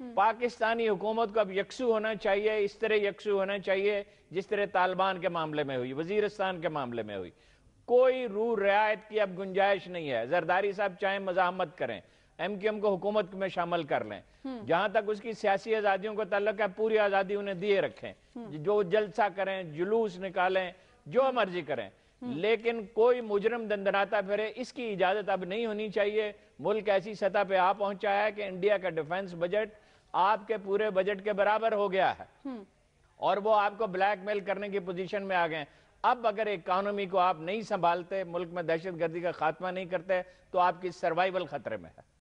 हम्म। पाकिस्तानी हुकूमत को अब यकसू होना चाहिए इस तरह यकसू होना चाहिए जिस तरह तालिबान के मामले में हुई वजीरस्तान के मामले में हुई कोई रू रियायत की अब गुंजाइश नहीं है जरदारी साहब चाहे मजामत करें एम क्यू एम को हुकूमत में शामिल कर लें हम्म। जहां तक उसकी सियासी आजादियों को तल्लक है पूरी आजादी उन्हें दिए रखें हम्म। जो जलसा करें जुलूस निकालें जो मर्जी करें हम्म। लेकिन कोई मुजरम दंदनाता फिरे इसकी इजाजत अब नहीं होनी चाहिए मुल्क ऐसी सतह पे आ पहुंचा है कि इंडिया का डिफेंस बजट आपके पूरे बजट के बराबर हो गया है हम्म। और वो आपको ब्लैकमेल करने की पोजीशन में आ गए अब अगर इकोनॉमी को आप नहीं संभालते मुल्क में दहशत गर्दी का खात्मा नहीं करते तो आपकी सर्वाइवल खतरे में है